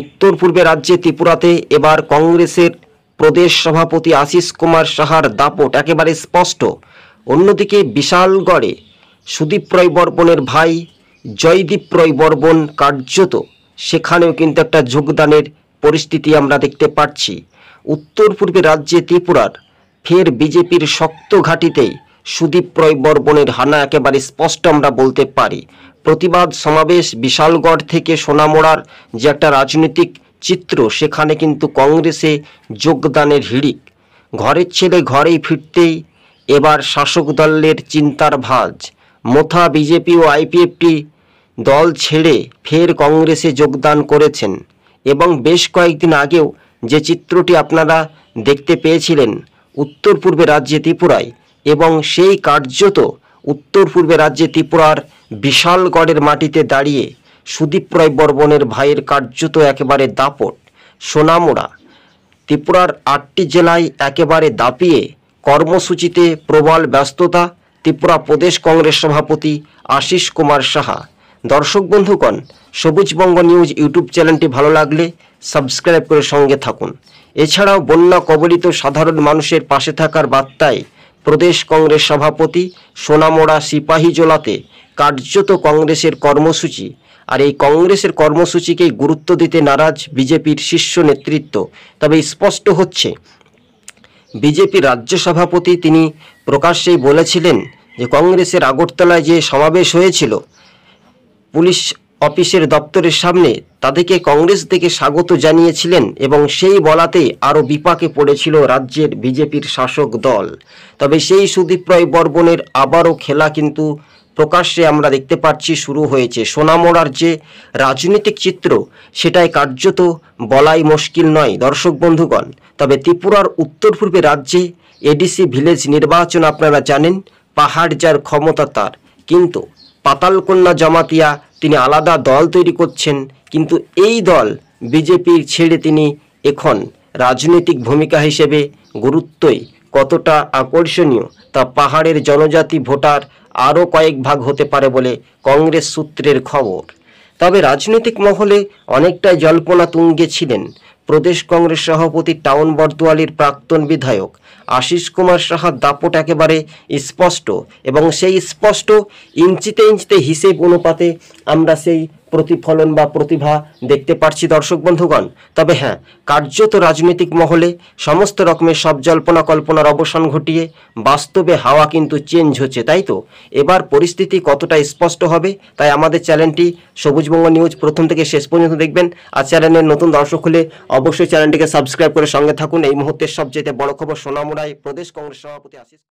উত্তর পূর্বে রাজ্যে ত্রিপুরাতে এবার কংগ্রেসের প্রদেশ সভাপতি আশিস কুমার সাহার দাপট একেবারে স্পষ্ট অন্যদিকে বিশালগড়ে সুদীপ রয় ভাই জয়দীপ রয় কার্যত সেখানেও কিন্তু একটা যোগদানের পরিস্থিতি আমরা দেখতে পাচ্ছি উত্তর পূর্বে রাজ্যে ত্রিপুরার ফের বিজেপির শক্ত ঘাঁটিতেই সুদীপ প্রয় বর্বণের হানা একেবারে স্পষ্ট আমরা বলতে পারি প্রতিবাদ সমাবেশ বিশালগড় থেকে সোনামোড়ার যে একটা রাজনৈতিক চিত্র সেখানে কিন্তু কংগ্রেসে যোগদানের হিড়িক ঘরের ছেলে ঘরেই ফিরতেই এবার শাসক দলের চিন্তার ভাঁজ মোথা বিজেপি ও আইপিএফটি দল ছেড়ে ফের কংগ্রেসে যোগদান করেছেন এবং বেশ কয়েকদিন আগেও যে চিত্রটি আপনারা দেখতে পেয়েছিলেন উত্তর পূর্বে রাজ্যে ত্রিপুরায় এবং সেই কার্যত উত্তর পূর্বে রাজ্যে ত্রিপুরার বিশালগড়ের মাটিতে দাঁড়িয়ে সুদীপ রায় বর্মনের ভাইয়ের কার্যত একেবারে দাপট সোনামোড়া ত্রিপুরার আটটি জেলায় একেবারে দাপিয়ে কর্মসূচিতে প্রবল ব্যস্ততা ত্রিপুরা প্রদেশ কংগ্রেস সভাপতি আশিস কুমার সাহা দর্শক বন্ধুগণ সবুজবঙ্গ নিউজ ইউটিউব চ্যানেলটি ভালো লাগলে সাবস্ক্রাইব করে সঙ্গে থাকুন এছাড়াও বন্যা কবলিত সাধারণ মানুষের পাশে থাকার বার্তায় প্রদেশ কংগ্রেস সভাপতি সোনামোড়া সিপাহীজোলাতে কার্যত কংগ্রেসের কর্মসূচি আর এই কংগ্রেসের কর্মসূচিকেই গুরুত্ব দিতে নারাজ বিজেপির শীর্ষ নেতৃত্ব তবে স্পষ্ট হচ্ছে বিজেপি রাজ্য সভাপতি তিনি প্রকাশ্যেই বলেছিলেন যে কংগ্রেসের আগরতলায় যে সমাবেশ হয়েছিল পুলিশ অফিসের দপ্তরের সামনে তাদেরকে কংগ্রেস থেকে স্বাগত জানিয়েছিলেন এবং সেই বলাতে আরও বিপাকে পড়েছিল রাজ্যের বিজেপির শাসক দল তবে সেই সুদীপ রায় বর্বনের আবারও খেলা কিন্তু প্রকাশ্যে আমরা দেখতে পাচ্ছি শুরু হয়েছে সোনামোড়ার যে রাজনৈতিক চিত্র সেটাই কার্যত বলাই মুশকিল নয় দর্শক বন্ধুগণ তবে ত্রিপুরার উত্তর পূর্বে রাজ্যে এডিসি ভিলেজ নির্বাচন আপনারা জানেন পাহাড় যার ক্ষমতা তার কিন্তু পাতালকন্যা জমাতিয়া তিনি আলাদা দল তৈরি করছেন কিন্তু এই দল বিজেপির ছেড়ে তিনি এখন রাজনৈতিক ভূমিকা হিসেবে গুরুত্বই কতটা আকর্ষণীয় তা পাহাড়ের জনজাতি ভোটার আরও কয়েক ভাগ হতে পারে বলে কংগ্রেস সূত্রের খবর তবে রাজনৈতিক মহলে অনেকটাই জল্পনা তুঙ্গে ছিলেন প্রদেশ কংগ্রেস সভাপতি টাউন বটদুয়ালির প্রাক্তন বিধায়ক আশিস কুমার সাহার দাপট একেবারে স্পষ্ট এবং সেই স্পষ্ট ইঞ্চিতে ইঞ্চিতে হিসেব অনুপাতে আমরা সেই প্রতিফলন বা প্রতিভা দেখতে পারছি দর্শক বন্ধুগণ তবে হ্যাঁ কার্যত রাজনৈতিক মহলে সমস্ত রকমের সব জল্পনা কল্পনার অবসান ঘটিয়ে বাস্তবে হাওয়া কিন্তু চেঞ্জ হচ্ছে তাই তো এবার পরিস্থিতি কতটা স্পষ্ট হবে তাই আমাদের চ্যানেলটি সবুজবঙ্গ নিউজ প্রথম থেকে শেষ পর্যন্ত দেখবেন আর চ্যানেলের নতুন দর্শক হলে অবশ্যই চ্যানেলটিকে সাবস্ক্রাইব করে সঙ্গে থাকুন এই মুহূর্তের সবচেয়ে বড় খবর সোনামুড়ায় প্রদেশ কংগ্রেস সভাপতি আশিস